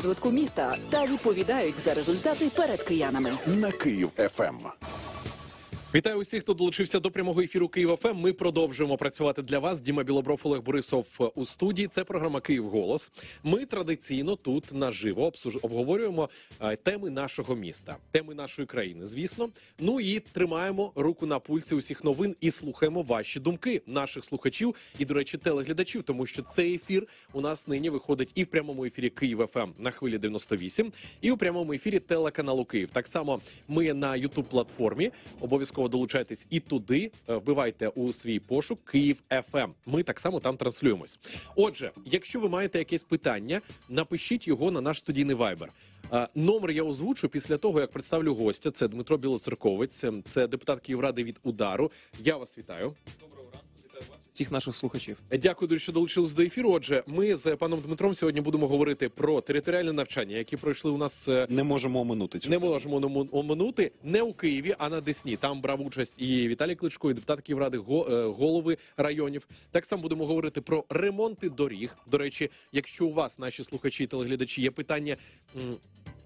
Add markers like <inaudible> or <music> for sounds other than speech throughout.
розвитку міста та відповідають за результати перед киянами на Київ ФМ. Вітаю усіх, хто долучився до прямого ефіру Києва ФМ. Ем. Ми продовжуємо працювати для вас. Діма Білобров, Олег Борисов е, у студії. Це програма Київ Голос. Ми традиційно тут наживо обсуж... обговорюємо е, теми нашого міста, теми нашої країни, звісно. Ну і тримаємо руку на пульсі усіх новин і слухаємо ваші думки наших слухачів і, до речі, телеглядачів, тому що цей ефір у нас нині виходить і в прямому ефірі Київ ФМ ем» на хвилі 98, і у прямому ефірі телеканалу Київ. Так само ми на Ютуб платформі обов'язково обов'язково долучайтесь і туди. Е, вбивайте у свій пошук Київ ФМ. Ем. Ми так само там транслюємось. Отже, якщо ви маєте якесь питання, напишіть його на наш студійний вайбер. Номер я озвучу після того, як представлю гостя. Це Дмитро Білоцерковець, ем, це депутат Київради від удару. Я вас вітаю. Доброго ранку всіх наших слухачів. Дякую, дуже, що долучились до ефіру. Отже, ми з паном Дмитром сьогодні будемо говорити про територіальне навчання, які пройшли у нас е, не можемо оминути. Чому? Не можемо оминути не у Києві, а на Десні. Там брав участь і Віталій Кличко, і депутат Київради, е, голови районів. Так само будемо говорити про ремонти доріг. До речі, якщо у вас наші слухачі і телеглядачі є питання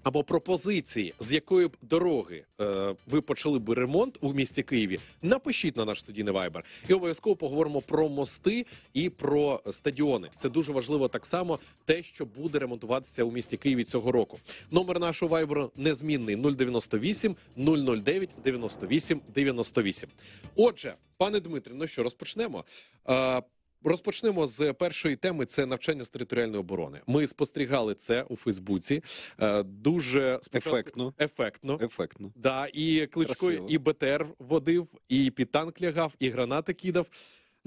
або пропозиції, з якої б дороги е, ви почали б ремонт у місті Києві, напишіть на наш студійний вайбер і обов'язково поговоримо про мости і про стадіони. Це дуже важливо так само, те, що буде ремонтуватися у місті Києві цього року. Номер нашого вайберу незмінний 098 009 98 98. Отже, пане Дмитре, ну що розпочнемо. Е, Розпочнемо з першої теми: це навчання з територіальної оборони. Ми спостерігали це у Фейсбуці е, дуже спочатку... ефектно. ефектно. Ефектно. Да, І кличко Красиво. і БТР водив, і під танк лягав, і гранати кидав.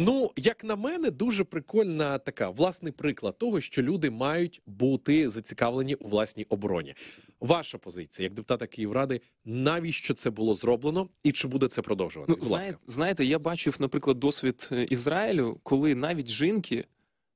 Ну, як на мене, дуже прикольна така власний приклад того, що люди мають бути зацікавлені у власній обороні. Ваша позиція як депутата Київради, навіщо це було зроблено, і чи буде це продовжувати? Ну, знає, знаєте, я бачив, наприклад, досвід е, Ізраїлю, коли навіть жінки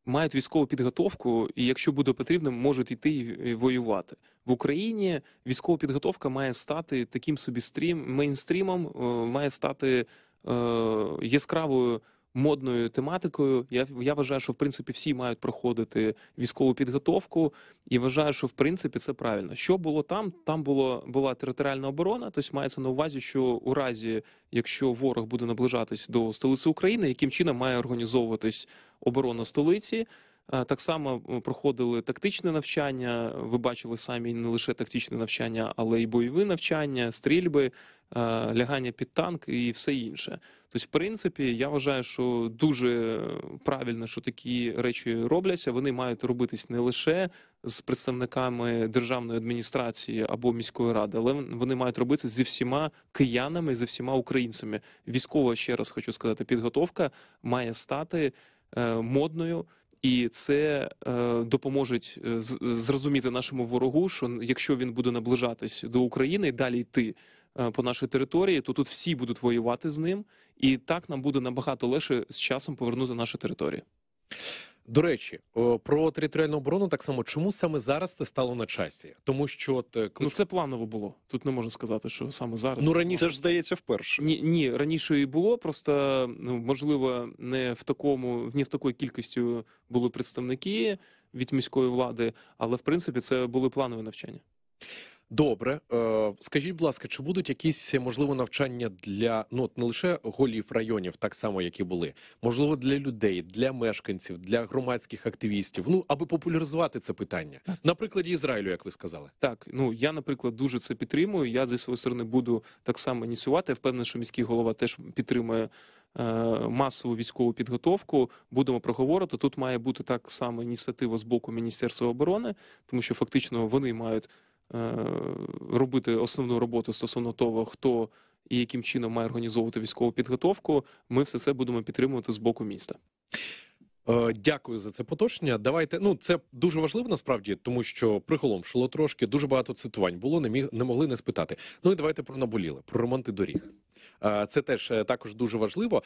мають військову підготовку, і якщо буде потрібно, можуть іти і воювати в Україні. Військова підготовка має стати таким собі стрім мейнстрімом, е, має стати. Е, яскравою модною тематикою. Я я вважаю, що в принципі всі мають проходити військову підготовку, і вважаю, що в принципі це правильно. Що було там? Там було була територіальна оборона. Тобто мається на увазі, що у разі, якщо ворог буде наближатись до столиці України, яким чином має організовуватись оборона столиці. Е, так само е, проходили тактичне навчання. Ви бачили самі не лише тактичне навчання, але й бойові навчання, стрільби, е, лягання під танк і все інше. Тобто, в принципі, я вважаю, що дуже правильно, що такі речі робляться. Вони мають робитись не лише з представниками державної адміністрації або міської ради, але вони мають робитися зі всіма киянами, зі всіма українцями. Військова ще раз хочу сказати, підготовка має стати модною і це е, допоможе зрозуміти нашому ворогу, що якщо він буде наближатись до України і далі йти е, по нашій території, то тут всі будуть воювати з ним, і так нам буде набагато легше з часом повернути наші території. До речі, про територіальну оборону так само чому саме зараз це стало на часі, тому що от, е, ну це планово було. Тут не можна сказати, що саме зараз ну раніше це ж здається вперше. Ні, ні, раніше і було. Просто ну можливо, не в такому, ні в такої кількістю були представники від міської влади, але в принципі це були планові навчання. Добре, е, скажіть, будь ласка, чи будуть якісь можливо навчання для ну не лише голів районів, так само як і були, можливо, для людей, для мешканців, для громадських активістів? Ну аби популяризувати це питання наприклад, Ізраїлю, як ви сказали, так ну я, наприклад, дуже це підтримую. Я зі своєї сторони буду так само ініціювати. Я впевнений, що міський голова теж підтримує. Е, масову військову підготовку будемо проговорити. Тут має бути так само ініціатива з боку Міністерства оборони, тому що фактично вони мають Е, робити основну роботу стосовно того, хто і яким чином має організовувати військову підготовку. Ми все це будемо підтримувати з боку міста. Е, дякую за це поточення. Давайте ну це дуже важливо насправді, тому що приголомшило трошки. Дуже багато цитувань було. Не міг не могли не спитати. Ну і давайте про наболіли про ремонти доріг. Е, це теж також дуже важливо.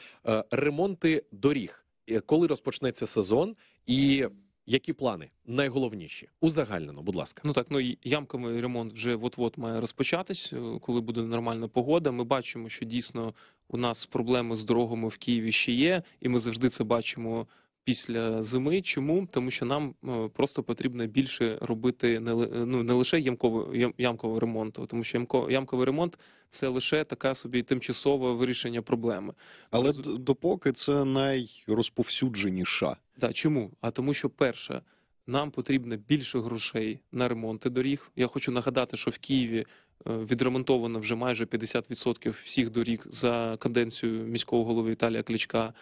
Ремонти доріг, коли розпочнеться сезон і. Які плани найголовніші узагальнено? Будь ласка, ну так ну ямковий ремонт вже от-от має розпочатись, е, коли буде нормальна погода. Ми бачимо, що дійсно у нас проблеми з дорогами в Києві ще є, і ми завжди це бачимо після зими. Чому? Тому що нам е, просто потрібно більше робити не е, ну, не лише ямково ямкового ремонту, тому що ямко, ямковий ремонт це лише така собі тимчасове вирішення проблеми. Але Роз... допоки це найрозповсюдженіша. Да, чому? А тому, що перше. Нам потрібно більше грошей на ремонти доріг. Я хочу нагадати, що в Києві е, відремонтовано вже майже 50% всіх доріг за каденцію міського голови Італія Кличка.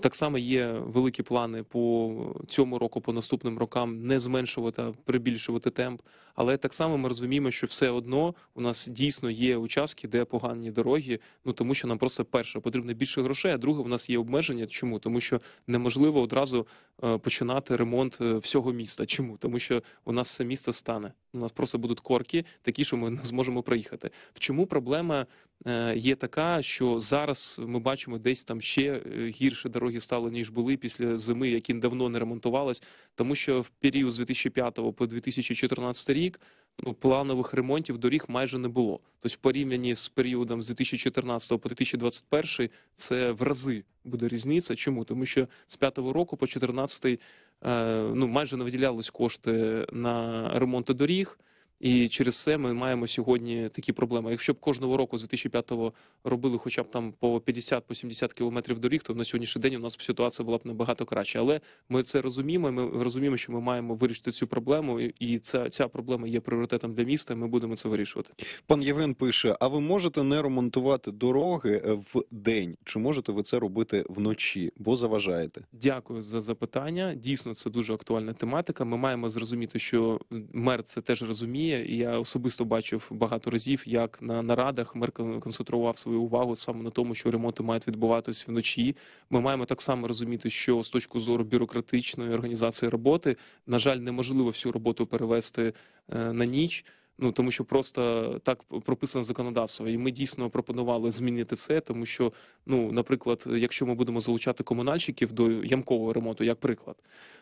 Так само є великі плани по цьому року, по наступним рокам не зменшувати, а прибільшувати темп. Але так само ми розуміємо, що все одно у нас дійсно є участки, де погані дороги. Ну тому що нам просто перше потрібно більше грошей. А друге, у нас є обмеження. Чому тому, що неможливо одразу е, починати ремонт е, всього міста? Чому тому, що у нас все місто стане? У нас просто будуть корки, такі, що ми не зможемо проїхати. В чому проблема Е, є така, що зараз ми бачимо десь там ще е, гірше дороги стали ніж були після зими, які давно не ремонтувались, тому що в період з 2005 по 2014 рік ну, планових ремонтів доріг майже не було. Тобто, в порівнянні з періодом з 2014 по 2021 це в рази буде різниця. Чому тому, що з 5-го року по 14-й е, ну майже не виділялись кошти на ремонти доріг. І через це ми маємо сьогодні такі проблеми. Якщо б кожного року з 2005-го робили, хоча б там по 50-70 по кілометрів доріг, то на сьогоднішній день у нас ситуація була б набагато краще. Але ми це розуміємо. Ми розуміємо, що ми маємо вирішити цю проблему, і ця ця проблема є пріоритетом для міста. і Ми будемо це вирішувати. Пан Євген пише: а ви можете не ремонтувати дороги в день? Чи можете ви це робити вночі? Бо заважаєте? Дякую за запитання. Дійсно, це дуже актуальна тематика. Ми маємо зрозуміти, що мер це теж розуміє розуміє, і я особисто бачив багато разів, як на нарадах мер концентрував свою увагу саме на тому, що ремонти мають відбуватися вночі. Ми маємо так само розуміти, що з точки зору бюрократичної організації роботи, на жаль, неможливо всю роботу перевести е, на ніч. Ну тому що просто так прописано законодавство, і ми дійсно пропонували змінити це, тому що, ну, наприклад, якщо ми будемо залучати комунальщиків до ямкового ремонту, як приклад,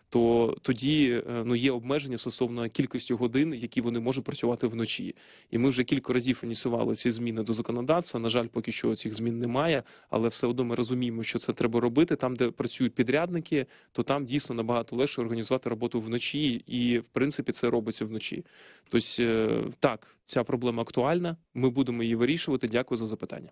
то тоді е, ну є обмеження стосовно кількості годин, які вони можуть працювати вночі. І ми вже кілька разів ініціювали ці зміни до законодавства. На жаль, поки що цих змін немає, але все одно ми розуміємо, що це треба робити. Там, де працюють підрядники, то там дійсно набагато легше організувати роботу вночі, і в принципі це робиться вночі. Тобто е, так, ця проблема актуальна. Ми будемо її вирішувати. Дякую за запитання.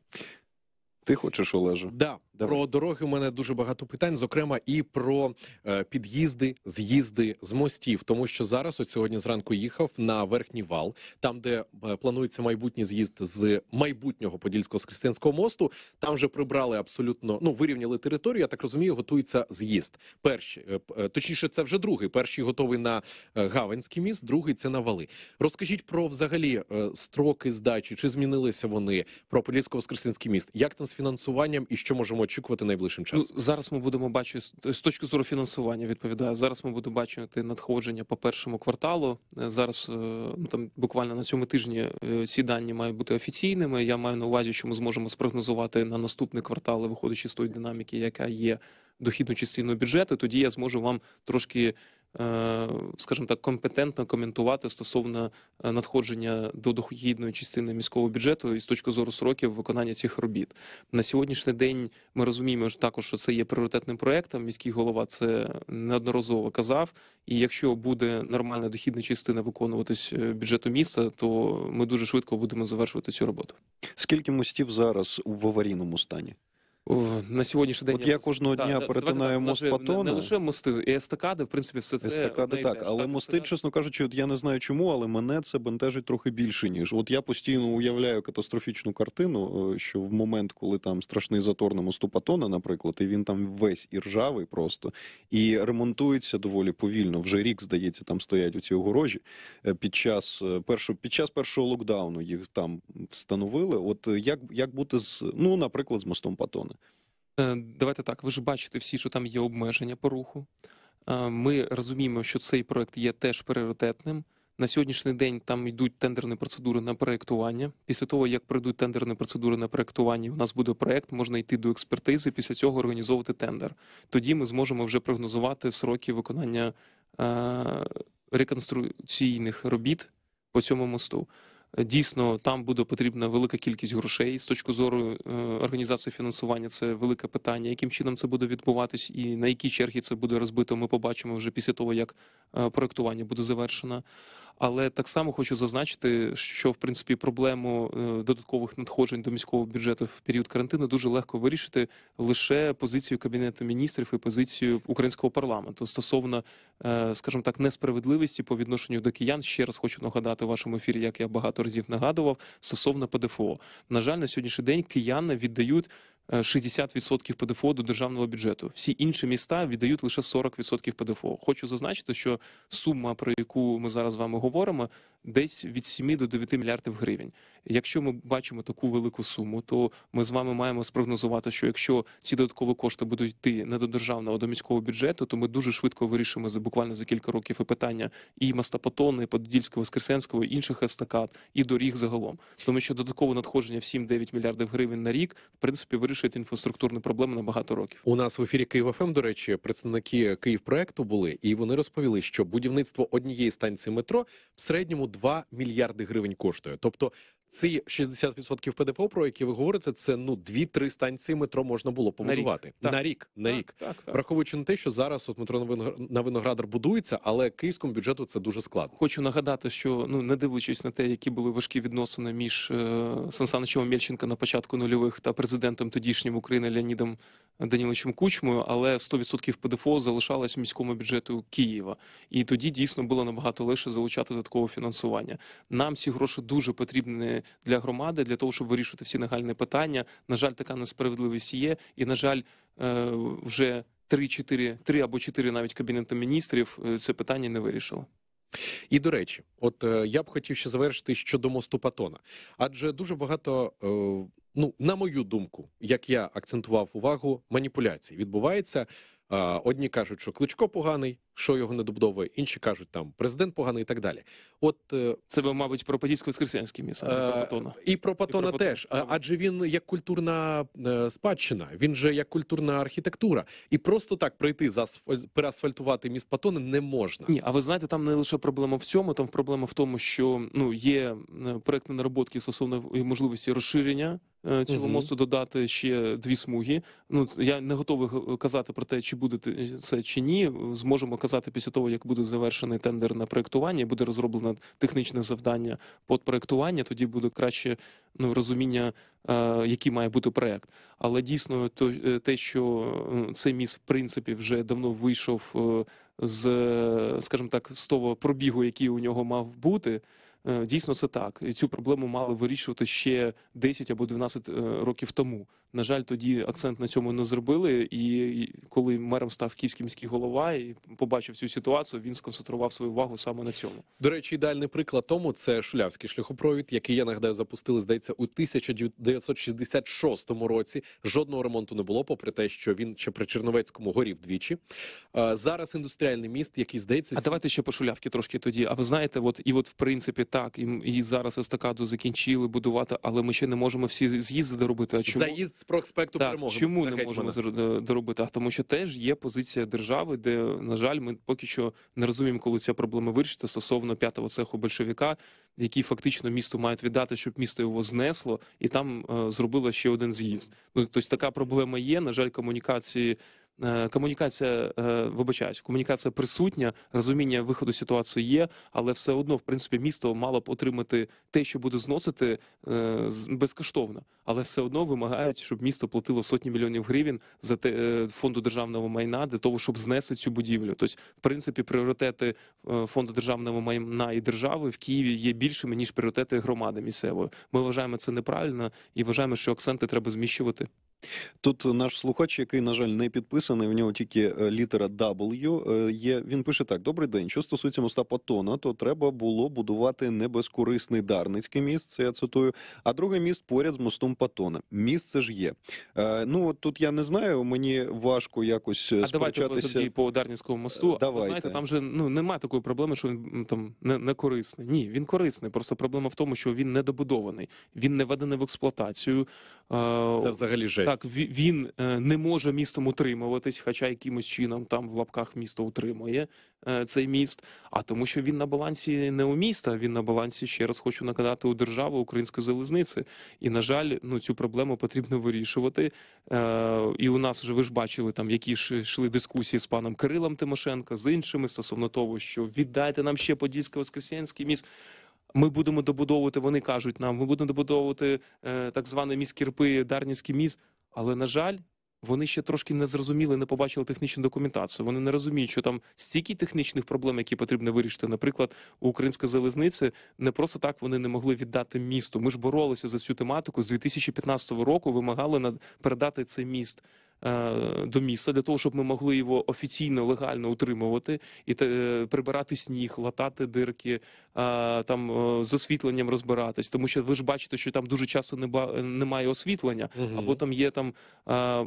Ти хочеш Олежа? Да, Давай. про дороги у мене дуже багато питань, зокрема і про е, під'їзди, з'їзди з мостів. Тому що зараз от сьогодні зранку їхав на верхній вал, там де е, планується майбутній з'їзд з майбутнього подільського з мосту. Там вже прибрали абсолютно ну вирівняли територію. Я так розумію, готується з'їзд. Перші е, е точніше, це вже другий. Перший готовий на е, Гаванський міст, другий це на вали. Розкажіть про взагалі е, строки здачі, чи змінилися вони про подільсько воскресенський міст? Як там? фінансуванням і що можемо очікувати найближчим ну, часом? зараз ми будемо бачити з точки зору фінансування. Відповідає зараз. Ми будемо бачити надходження по першому кварталу. Е, зараз е, ну, там буквально на цьому тижні е, ці дані мають бути офіційними. Я маю на увазі, що ми зможемо спрогнозувати на наступний квартал, виходячи з тої динаміки, яка є. Дохідну частину бюджету, тоді я зможу вам трошки Е, скажімо так, компетентно коментувати стосовно е, надходження до дохідної частини міського бюджету і з точки зору сроків виконання цих робіт на сьогоднішній день. Ми розуміємо що також, що це є пріоритетним проектом. Міський голова це неодноразово казав. І якщо буде нормальна дохідна частина виконуватись е, бюджету міста, то ми дуже швидко будемо завершувати цю роботу. Скільки мостів зараз в аварійному стані? на сьогоднішній день. От я кожного дня да, перетинаю так, мост Патона. Не, не лише мости, і естакади, в принципі, все це естакади, так. але мости, естакади. чесно кажучи, от я не знаю чому, але мене це бентежить трохи більше ніж. От я постійно уявляю катастрофічну картину, е, що в момент, коли там страшний затор на мосту Патона, наприклад, і він там весь і ржавий просто і ремонтується доволі повільно. Вже рік здається, там стоять у ці огорожі. Е, під час е, першого під час першого локдауну їх там встановили. От як, як бути з ну, наприклад, з мостом Патона. Е, давайте так. Ви ж бачите всі, що там є обмеження по руху. Е, ми розуміємо, що цей проект є теж пріоритетним. На сьогоднішній день там йдуть тендерні процедури на проектування. Після того, як пройдуть тендерні процедури на проектування, у нас буде проект, можна йти до експертизи, після цього організовувати тендер. Тоді ми зможемо вже прогнозувати сроки виконання е, реконструкційних робіт по цьому мосту. Дійсно, там буде потрібна велика кількість грошей. З точки зору е, організації фінансування це велике питання. Яким чином це буде відбуватись, і на які черги це буде розбито, ми побачимо вже після того, як е, проектування буде завершено. Але так само хочу зазначити, що в принципі проблему е, додаткових надходжень до міського бюджету в період карантину дуже легко вирішити лише позицію кабінету міністрів і позицію українського парламенту стосовно, е, скажімо так, несправедливості по відношенню до киян. Ще раз хочу нагадати в вашому ефірі, як я багато разів нагадував, стосовно ПДФО. На жаль, на сьогоднішній день кияни віддають 60% е, ПДФО до державного бюджету. Всі інші міста віддають лише 40% ПДФО. Хочу зазначити, що сума, про яку ми зараз з вами говоримо, десь від 7 до 9 мільярдів гривень. Якщо ми бачимо таку велику суму, то ми з вами маємо спрогнозувати, що якщо ці додаткові кошти будуть йти не до державного, а до міського бюджету, то ми дуже швидко вирішимо за буквально за кілька років і питання і Мастапатони, і Пододільського, Воскресенського, і інших естакад, і доріг загалом, тому що додаткове надходження в 7-9 мільярдів гривень на рік, в принципі, вирішує вирішить інфраструктурні проблеми на багато років. У нас в ефірі Київ ФМ, ем, до речі, представники Київ проекту були, і вони розповіли, що будівництво однієї станції метро в середньому 2 мільярди гривень коштує. Тобто ці 60% ПДФО, про які ви говорите, це ну дві-три станції метро можна було побудувати на рік. На рік, так, рік. Так, так, враховуючи на те, що зараз от метро на виноградар будується, але київському бюджету це дуже складно. Хочу нагадати, що ну не дивлячись на те, які були важкі відносини між е, Сансановичем Мельченка на початку нульових та президентом тодішнім України Леонідом Даніловичем Кучмою, але 100% ПДФО залишалось в міському бюджету Києва, і тоді дійсно було набагато легше залучати додаткове фінансування. Нам ці гроші дуже потрібні для громади для того, щоб вирішити всі нагальні питання. На жаль, така несправедливість є, і на жаль, е, вже три-чотири три або чотири, навіть кабінети міністрів е, це питання не вирішило. І до речі, от е, я б хотів ще завершити щодо мосту Патона, адже дуже багато. Ну, на мою думку, як я акцентував увагу, маніпуляцій відбувається Одні кажуть, що кличко поганий, що його не добудовує, інші кажуть, там президент поганий і так далі. От е, це би, мабуть, про подільсько скресенський місце Патона. і про Патона і про теж. Патона. Адже він як культурна е, спадщина, він же як культурна архітектура, і просто так прийти за переасфальтувати міст Патона не можна. Ні, а ви знаєте, там не лише проблема в цьому, там проблема в тому, що ну є е, проектні наработки стосовно можливості розширення. Е, цього угу. мосту додати ще дві смуги. Ну я не готовий казати про те, чи буде це чи ні. Зможемо казати після того, як буде завершений тендер на проектування, буде розроблено технічне завдання под проектування. Тоді буде краще ну розуміння, е, який має бути проект. Але дійсно, то е, те, що цей міст в принципі вже давно вийшов з, скажімо так, з того пробігу, який у нього мав бути. Е, дійсно, це так. І цю проблему мали вирішувати ще 10 або 12 е, років тому. На жаль, тоді акцент на цьому не зробили. І коли мером став київський міський голова і побачив цю ситуацію, він сконцентрував свою увагу саме на цьому. До речі, ідеальний приклад тому це шулявський шляхопровід, який я нагадаю запустили, здається, у 1966 році. Жодного ремонту не було, попри те, що він ще при Черновецькому горів двічі. Зараз індустріальний міст, який здається, а давайте ще по шулявки трошки тоді. А ви знаєте, от і от в принципі так і, і зараз естакаду закінчили будувати, але ми ще не можемо всі з'їзди доробити. А чому заїзд? з проспекту так, перемоги. Чому ну, не можемо е, доробити? А тому, що теж є позиція держави, де на жаль, ми поки що не розуміємо, коли ця проблема вирішиться стосовно п'ятого цеху большевика, який фактично місто мають віддати, щоб місто його знесло, і там е, зробило ще один з'їзд. Ну тобто така проблема є. На жаль, комунікації. Е, комунікація, е, вибачаюсь, комунікація присутня, розуміння виходу ситуації є, але все одно, в принципі, місто мало б отримати те, що буде зносити е, безкоштовно, але все одно вимагають, щоб місто платило сотні мільйонів гривень за те фонду державного майна для того, щоб знести цю будівлю. Тобто, в принципі, пріоритети фонду державного майна і держави в Києві є більшими ніж пріоритети громади місцевої. Ми вважаємо це неправильно і вважаємо, що акценти треба зміщувати. Тут наш слухач, який, на жаль, не підписаний, в нього тільки е, літера W е, є. Він пише так: Добрий день. Що стосується моста Патона, то треба було будувати не безкорисний Дарницький міст, це я цитую, а другий міст поряд з мостом Патона. Місце ж є. Е, ну от тут я не знаю, мені важко якось а сперечатися. Давайте по Дарницькому мосту. Давайте. Ви знаєте, там же ну немає такої проблеми, що він там не, не корисний. Ні, він корисний. Просто проблема в тому, що він не добудований, він не введений в експлуатацію. Це взагалі жесть так, він е, не може містом утримуватись, хоча якимось чином там в лапках місто утримує е, цей міст. А тому, що він на балансі не у міста, він на балансі ще раз хочу накладати у держави української залізниці. І на жаль, ну цю проблему потрібно вирішувати. Е, і у нас вже ви ж бачили там, які ж йшли дискусії з паном Кирилом Тимошенко, з іншими стосовно того, що віддайте нам ще подільсько воскресенський міст. Ми будемо добудовувати. Вони кажуть нам, ми будемо добудовувати е, так званий міст Кірпи, Дарнівський міст. Але на жаль, вони ще трошки не зрозуміли, не побачили технічну документацію. Вони не розуміють, що там стільки технічних проблем, які потрібно вирішити. Наприклад, у української залізниці не просто так вони не могли віддати місто. Ми ж боролися за цю тематику з 2015 року. Вимагали передати цей міст. Е, до міста для того, щоб ми могли його офіційно легально утримувати і е, прибирати сніг, латати дирки, е, там з освітленням розбиратись, тому що ви ж бачите, що там дуже часто не ба немає освітлення, угу. або там є там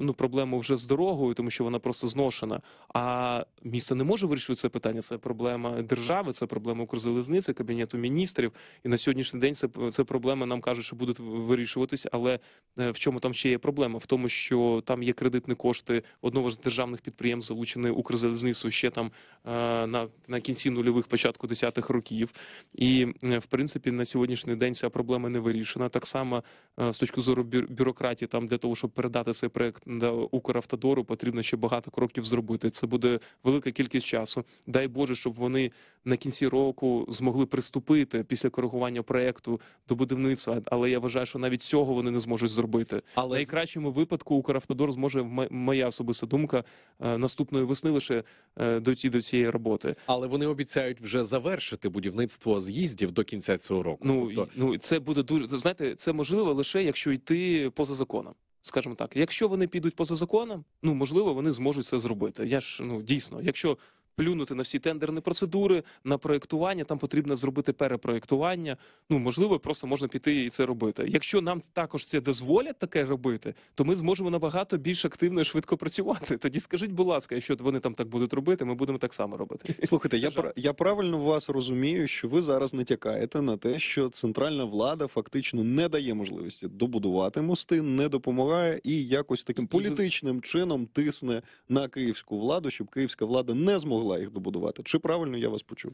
ну проблема вже з дорогою, тому що вона просто зношена. А місто не може вирішувати це питання. Це проблема держави, це проблема Укрзалізниці, кабінету міністрів. І на сьогоднішній день це це проблема. Нам кажуть, що будуть вирішуватись, але в чому там ще є проблема? В тому, що там є кредит бюджетні кошти одного з державних підприємств залучені укрзалізницю ще там е, на на кінці нульових початку десятих років. І е, в принципі на сьогоднішній день ця проблема не вирішена. Так само е, з точки зору бюрократії, там для того, щоб передати цей проект до Укравтодору, потрібно ще багато кроків зробити. Це буде велика кількість часу. Дай Боже, щоб вони на кінці року змогли приступити після коригування проекту до будівництва. Але я вважаю, що навіть цього вони не зможуть зробити. Але в найкращому випадку Укравтодор зможе моя особиста думка е, наступної весни лише е, дойти до цієї роботи. Але вони обіцяють вже завершити будівництво з'їздів до кінця цього року. Ну тобто... ну це буде дуже знаєте, це можливо лише якщо йти поза законом. Скажімо так, якщо вони підуть поза законом, ну можливо, вони зможуть це зробити. Я ж ну дійсно, якщо плюнути на всі тендерні процедури, на проєктування, там потрібно зробити перепроєктування. Ну можливо, просто можна піти і це робити. Якщо нам також це дозволять таке робити, то ми зможемо набагато більш активно і швидко працювати. <laughs> Тоді скажіть, будь ласка, що вони там так будуть робити, ми будемо так само робити. <laughs> Слухайте, я я правильно вас розумію, що ви зараз натякаєте на те, що центральна влада фактично не дає можливості добудувати мости, не допомагає і якось таким політичним чином тисне на київську владу, щоб київська влада не змогла змогла їх добудувати. Чи правильно я вас почув?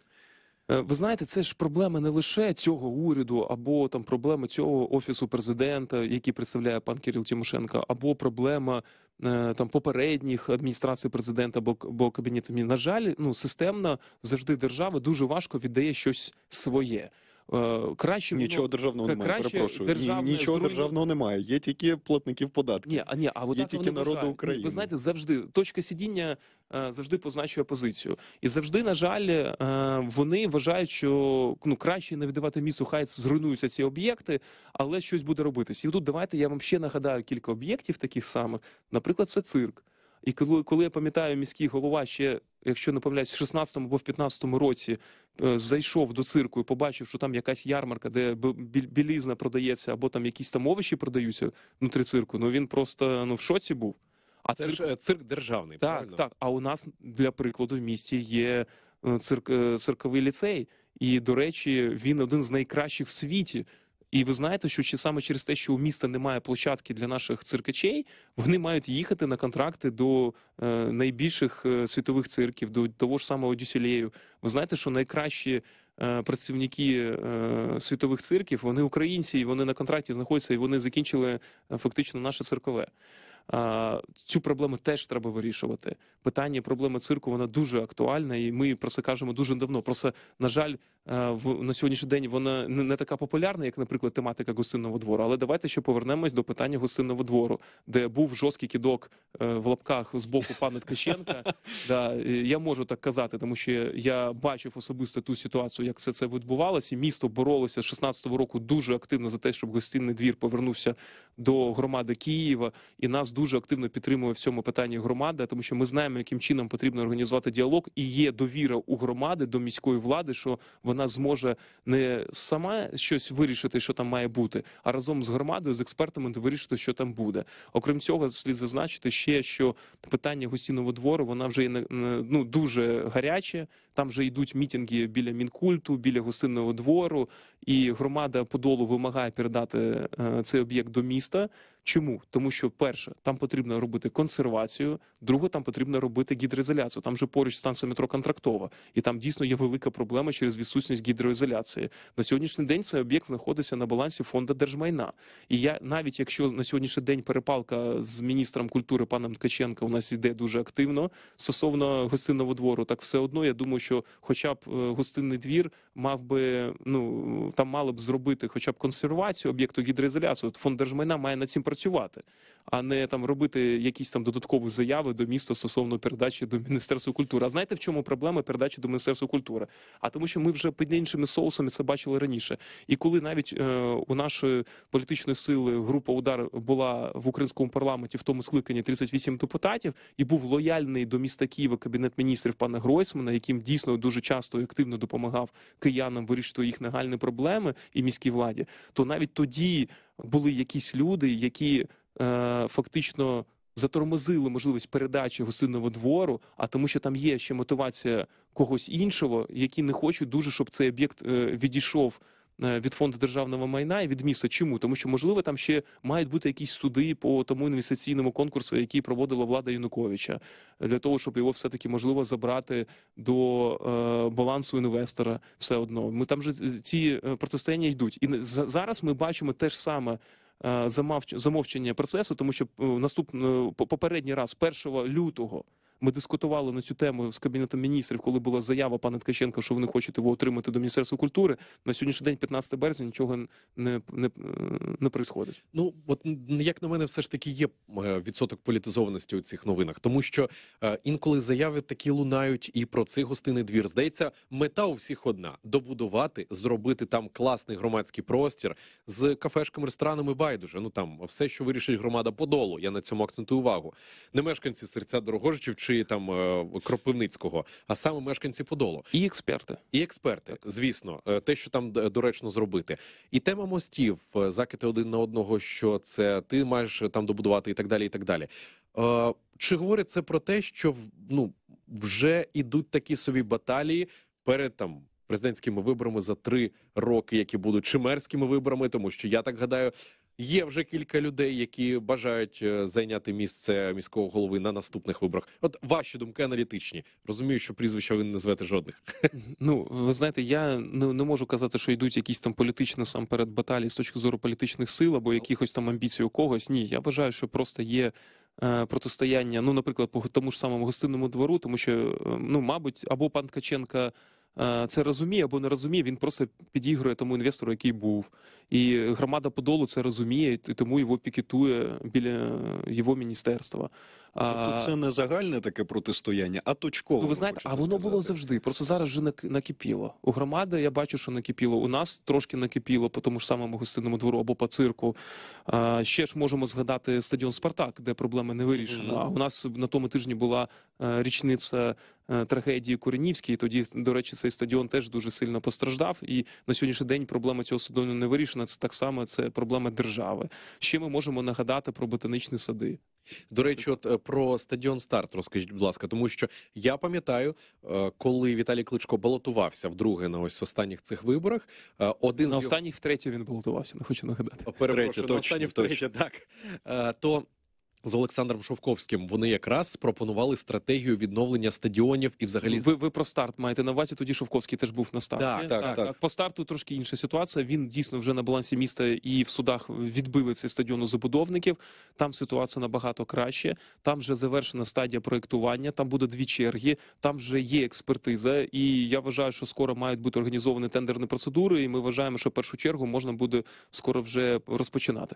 Е, ви знаєте, це ж проблема не лише цього уряду, або там проблема цього офісу президента, який представляє пан Кирил Тимошенко, або проблема е, там попередніх адміністрацій президента або кабінету. На жаль, ну системна завжди держава дуже важко віддає щось своє. Е, краще нічого ну, державного немає. Краще перепрошую. Державне нічого зруйну... державного немає. Є тільки платників податків. Ні, а ні, а от є тільки народу ну, вважають. України. Ви знаєте, завжди точка сидіння е, завжди позначує позицію, і завжди, на жаль, е, вони вважають, що ну краще не віддавати місцю, хай зруйнуються ці об'єкти, але щось буде робитись. І тут давайте я вам ще нагадаю кілька об'єктів таких самих. Наприклад, це цирк. І коли коли я пам'ятаю, міський голова ще якщо не помиляюсь, в 16-му або в 15-му році е, зайшов до цирку і побачив, що там якась ярмарка, де білізна продається, або там якісь там овочі продаються внутрі цирку. Ну він просто ну в шоці був. А це цирк... ж е, цирк державний так, правильно? так. А у нас для прикладу в місті є е, цирк цирковий ліцей, і до речі, він один з найкращих в світі. І ви знаєте, що чи саме через те, що у міста немає площадки для наших циркачей, вони мають їхати на контракти до е, найбільших е, світових цирків, до того ж самого Дюсілею. Ви знаєте, що найкращі е, працівники світових цирків вони українці, і вони на контракті знаходяться, і вони закінчили фактично наше циркове. Цю проблему теж треба вирішувати. Питання проблеми цирку вона дуже актуальна, і ми про це кажемо дуже давно. Про це, на жаль, в на сьогоднішній день вона не така популярна, як, наприклад, тематика гостинного двору. Але давайте ще повернемось до питання гостинного двору, де був жорсткий кідок е, в лапках з боку пана Ткаченка. <laughs> Да, Я можу так казати, тому що я бачив особисто ту ситуацію, як все це відбувалося. Місто боролося з 16-го року дуже активно за те, щоб гостинний двір повернувся до громади Києва і нас дуже активно підтримує в цьому питанні громада, тому що ми знаємо, яким чином потрібно організувати діалог, і є довіра у громади до міської влади, що вона зможе не сама щось вирішити, що там має бути, а разом з громадою, з експертами вирішити, що там буде. Окрім цього, слід зазначити ще, що питання гостінного двору вона вже є ну дуже гаряче. Там вже йдуть мітинги біля мінкульту, біля гостинного двору, і громада подолу вимагає передати е, цей об'єкт до міста. Чому? Тому що перше, там потрібно робити консервацію, друге, там потрібно робити гідроізоляцію. Там же поруч станція метро контрактова, і там дійсно є велика проблема через відсутність гідроізоляції. На сьогоднішній день цей об'єкт знаходиться на балансі фонду держмайна. І я навіть якщо на сьогоднішній день перепалка з міністром культури паном Ткаченко у нас іде дуже активно стосовно гостинного двору, так все одно я думаю, що, хоча б е, гостинний двір мав би ну там мали б зробити, хоча б консервацію об'єкту гідроізоляцію. Фонд держмайна має над цим працювати а не там робити якісь там додаткові заяви до міста стосовно передачі до міністерства культури. А знаєте, в чому проблема передачі до міністерства культури? А тому, що ми вже під іншими соусами це бачили раніше. І коли навіть е, у нашої політичної сили група удар була в українському парламенті, в тому скликанні 38 депутатів, і був лояльний до міста Києва кабінет міністрів пана Гройсмана, яким дійсно дуже часто і активно допомагав киянам вирішити їх нагальні проблеми і міській владі, то навіть тоді були якісь люди, які. Е, фактично затормозили можливість передачі гостинного двору, а тому, що там є ще мотивація когось іншого, які не хочуть дуже, щоб цей об'єкт е, відійшов. Е, від фонду державного майна і від міста, чому тому, що можливо там ще мають бути якісь суди по тому інвестиційному конкурсу, який проводила влада Януковича, для того, щоб його все таки можливо забрати до е, балансу інвестора. Все одно ми там же ці протистояння йдуть, і зараз ми бачимо те ж саме Е, замовчення процесу, тому що е, наступний е, попередній раз 1 лютого ми дискутували на цю тему з кабінетом міністрів, коли була заява пана Ткаченка, що вони хочуть його отримати до міністерства культури. На сьогоднішній день, 15 березня, нічого не не, не происходить. Ну от як на мене, все ж таки є е, відсоток політизованості у цих новинах, тому що е, інколи заяви такі лунають, і про цей гостиний двір здається, мета у всіх одна: добудувати, зробити там класний громадський простір з кафешками, ресторанами. Байдуже, ну там все, що вирішить громада Подолу. Я на цьому акцентую увагу. Не мешканці серця Дорогожичів. чи чи там е, Кропивницького, а саме мешканці Подолу і експерти, і експерти, так. звісно, е, те, що там е, доречно зробити, і тема мостів закити один на одного, що це ти маєш там добудувати, і так далі, і так далі. Чи говорить це про те, що ну вже йдуть такі собі баталії перед там? Президентськими виборами за три роки, які будуть чи мерськими виборами, тому що я так гадаю, Є вже кілька людей, які бажають е, зайняти місце міського голови на наступних виборах. От ваші думки аналітичні. Розумію, що прізвища ви не звете жодних. <laughs> Ну ви знаєте, я не, не можу казати, що йдуть якісь там політичні насамперед баталії з точки зору політичних сил або якихось там амбіцій у когось. Ні, я вважаю, що просто є. Е, протистояння, ну, наприклад, по тому ж самому гостинному двору, тому що ем, ну, мабуть, або пан Ткаченка Е, це розуміє або не розуміє. Він просто підігрує тому інвестору, який був, і громада подолу це розуміє, і тому його пікетує біля його міністерства. А Тобто це не загальне таке протистояння, а точкове. Ну, ви знаєте, а воно сказати. було завжди. Просто зараз вже накипіло. У громади я бачу, що накипіло. У нас трошки накипіло по тому ж самому гостинному двору або по цирку. А, Ще ж можемо згадати стадіон Спартак, де проблема не вирішена. Mm -hmm. А у нас на тому тижні була е, річниця Е, трагедії Коренівській. Тоді, до речі, цей стадіон теж дуже сильно постраждав. І на сьогоднішній день проблема цього стадіону не вирішена. Це так само це проблема держави. Ще ми можемо нагадати про ботанічні сади. До речі, от е, про стадіон старт розкажіть, будь ласка, тому що я пам'ятаю, е, коли Віталій Кличко балотувався вдруге на ось останніх цих виборах. Один на з останніх втретє він балотувався. Не хочу нагадати. Перепрошую, на останніх втретє, так то з Олександром Шовковським вони якраз пропонували стратегію відновлення стадіонів і взагалі ви ви про старт маєте на увазі. Тоді Шовковський теж був на старті. Так, так, так, так. по старту трошки інша ситуація. Він дійсно вже на балансі міста і в судах відбили цей стадіон у забудовників. Там ситуація набагато краще. Там вже завершена стадія проектування, Там буде дві черги, там вже є експертиза. І я вважаю, що скоро мають бути організовані тендерні процедури. І ми вважаємо, що першу чергу можна буде скоро вже розпочинати.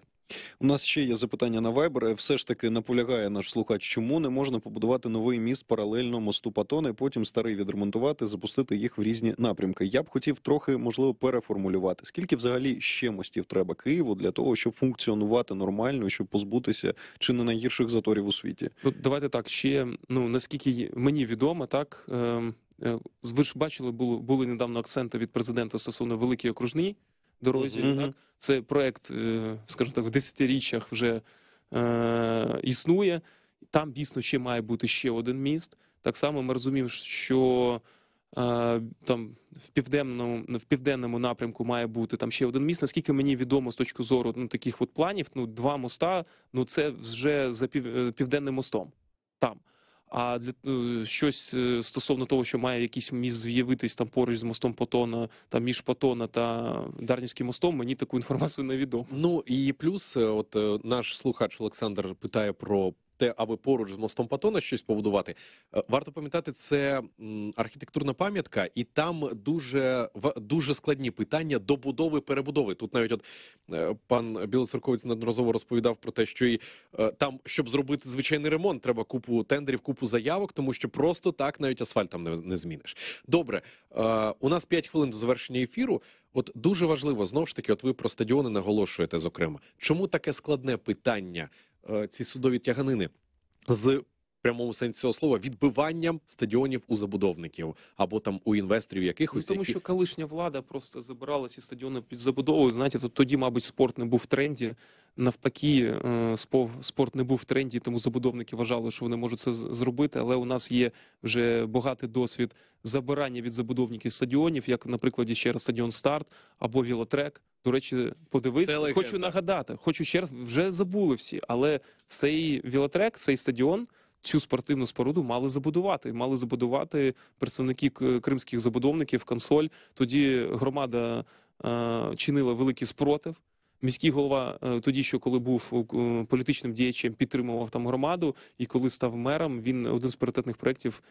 У нас ще є запитання на Viber. Все ж таки таки наполягає наш слухач, чому не можна побудувати новий міст паралельно мосту Патона і потім старий відремонтувати, запустити їх в різні напрямки. Я б хотів трохи можливо переформулювати. Скільки взагалі ще мостів треба Києву для того, щоб функціонувати нормально, щоб позбутися чи не найгірших заторів у світі? Ну давайте так. Ще ну наскільки мені відомо, так ем, е, ви ж бачили, було були недавно акценти від президента стосовно великої окружній дорозі. Mm -hmm. Так це проект, е, скажімо так, в десятиріччях вже. Е, існує. Там дійсно ще має бути ще один міст. Так само ми розуміємо, що е, там в південному в південному напрямку має бути там ще один міст. Наскільки мені відомо з точки зору ну, таких от планів, ну два моста, ну це вже за пів, е, південним мостом там. А для е, щось е, стосовно того, що має якийсь міст з'явитись там поруч з мостом Потона, там між Потона та Дарнівським мостом, мені таку інформацію <laughs> не відомо. Ну і плюс, е, от наш слухач Олександр питає про те, аби поруч з мостом Патона щось побудувати, е, варто пам'ятати, це архітектурна пам'ятка, і там дуже дуже складні питання добудови перебудови. Тут навіть от е, пан Білоцерковець неодноразово розповідав про те, що і е, там, щоб зробити звичайний ремонт, треба купу тендерів, купу заявок, тому що просто так навіть асфальт там не, не зміниш. Добре, у нас 5 хвилин до завершення ефіру. От дуже важливо знов ж таки, от ви про стадіони наголошуєте, зокрема, чому таке складне питання Е, ці судові тяганини з прямому сенсі цього слова відбиванням стадіонів у забудовників або там у інвесторів якихось. Ну, тому які... що колишня влада просто забирала ці стадіони під забудову. Знаєте, то тоді, мабуть, спорт не був в тренді. Навпаки, е, спорт не був в тренді, тому забудовники вважали, що вони можуть це зробити. Але у нас є вже багатий досвід забирання від забудовників стадіонів, як наприклад, ще раз стадіон Старт або Вілотрек. До речі, подивитися. Хочу нагадати, хочу ще раз вже забули всі, але цей Вілотрек, цей стадіон цю спортивну споруду мали забудувати. Мали забудувати представники кримських забудовників консоль. Тоді громада е, чинила великий спротив. Міський голова е, тоді, що коли був е, е, політичним діячем, підтримував там громаду, і коли став мером, він один з пріоритетних проєктів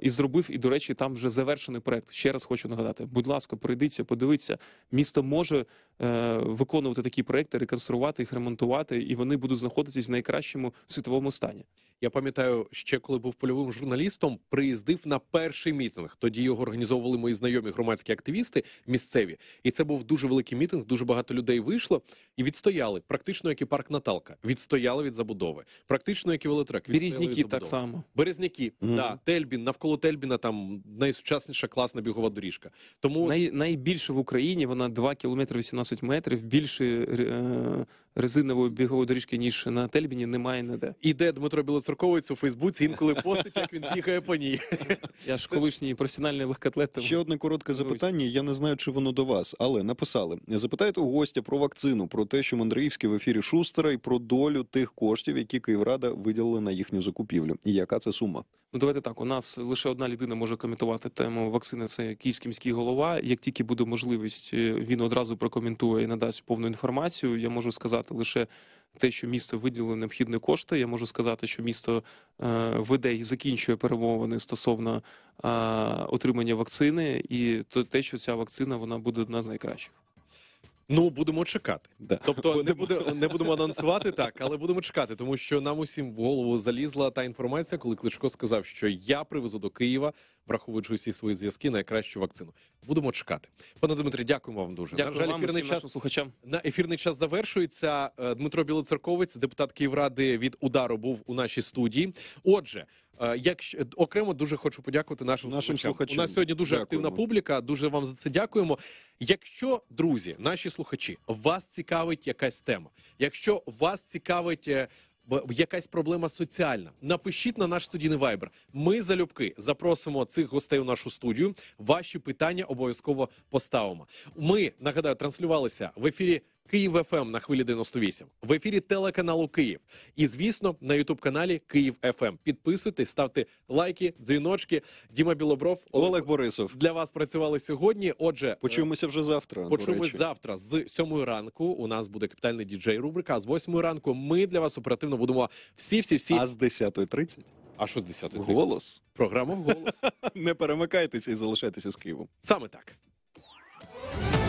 і зробив. І, до речі, там вже завершений проєкт. Ще раз хочу нагадати. Будь ласка, прийдіться, подивіться. Місто може виконувати такі проекти, реконструвати їх, ремонтувати, і вони будуть знаходитись в найкращому світовому стані. Я пам'ятаю, ще коли був польовим журналістом, приїздив на перший мітинг. Тоді його організовували мої знайомі громадські активісти місцеві, і це був дуже великий мітинг. Дуже багато людей вийшло вийшло, і відстояли практично як і парк Наталка, відстояли від забудови, практично як і велотрек. Березняки так само. Березняки, mm -hmm. да, Тельбін, навколо Тельбіна там найсучасніша класна бігова доріжка. Тому Най, найбільше в Україні вона 2 кілометри 18 метрів. Більше е, резинової бігової доріжки, ніж на Тельбіні, немає ніде. Іде Дмитро Білоцерковець у Фейсбуці, інколи постить, як він бігає по ній. <laughs> Я ж колишній професіональний легкоатлет. Ще одне коротке запитання. Я не знаю, чи воно до вас, але написали: запитаєте у гостя про вакцину, про те, що Мандраївський в ефірі Шустера, і про долю тих коштів, які Київрада виділила на їхню закупівлю. І яка це сума? Ну, давайте так. У нас лише одна людина може коментувати тему вакцини. Це київський міський голова. Як тільки буде можливість, е, він одразу прокоментує і надасть повну інформацію. Я можу сказати лише те, що місто виділило необхідні кошти. Я можу сказати, що місто е, веде і закінчує перемовини стосовно е, отримання вакцини, і то те, що ця вакцина вона буде одна з найкращих. Ну будемо чекати. Да. Тобто не буде не будемо анонсувати так, але будемо чекати, тому що нам усім в голову залізла та інформація, коли Кличко сказав, що я привезу до Києва враховуючи усі свої зв'язки, найкращу вакцину. Будемо чекати. Пане Дмитре, дякуємо вам дуже. Дякую на жаль, ефірний час слухачам. На ефірний час завершується. Е, Дмитро Білоцерковець, депутат Київради від удару, був у нашій студії. Отже. Е, якщо окремо дуже хочу подякувати нашим, нашим слухачам. У нас сьогодні дуже дякуємо. активна публіка. Дуже вам за це дякуємо. Якщо друзі, наші слухачі, вас цікавить якась тема. Якщо вас цікавить е, якась проблема соціальна. Напишіть на наш студійний вайбер. Ми залюбки запросимо цих гостей у нашу студію. Ваші питання обов'язково поставимо. Ми нагадаю, транслювалися в ефірі. Київ ФМ ем на хвилі 98, в ефірі телеканалу Київ. І звісно, на Ютуб-каналі Київ ФМ. Ем». Підписуйтесь, ставте лайки, дзвіночки. Діма Білобров, Олег Борисов для вас працювали сьогодні. Отже, е, почуємося вже завтра. Почуємося завтра з 7 ранку. У нас буде капітальний діджей рубрика. А з 8 ранку ми для вас оперативно будемо всі, всі, всі. А з 10.30? А що з 10.30? голос? Програма голос. <laughs> Не перемикайтеся і залишайтеся з Києвом. Саме так.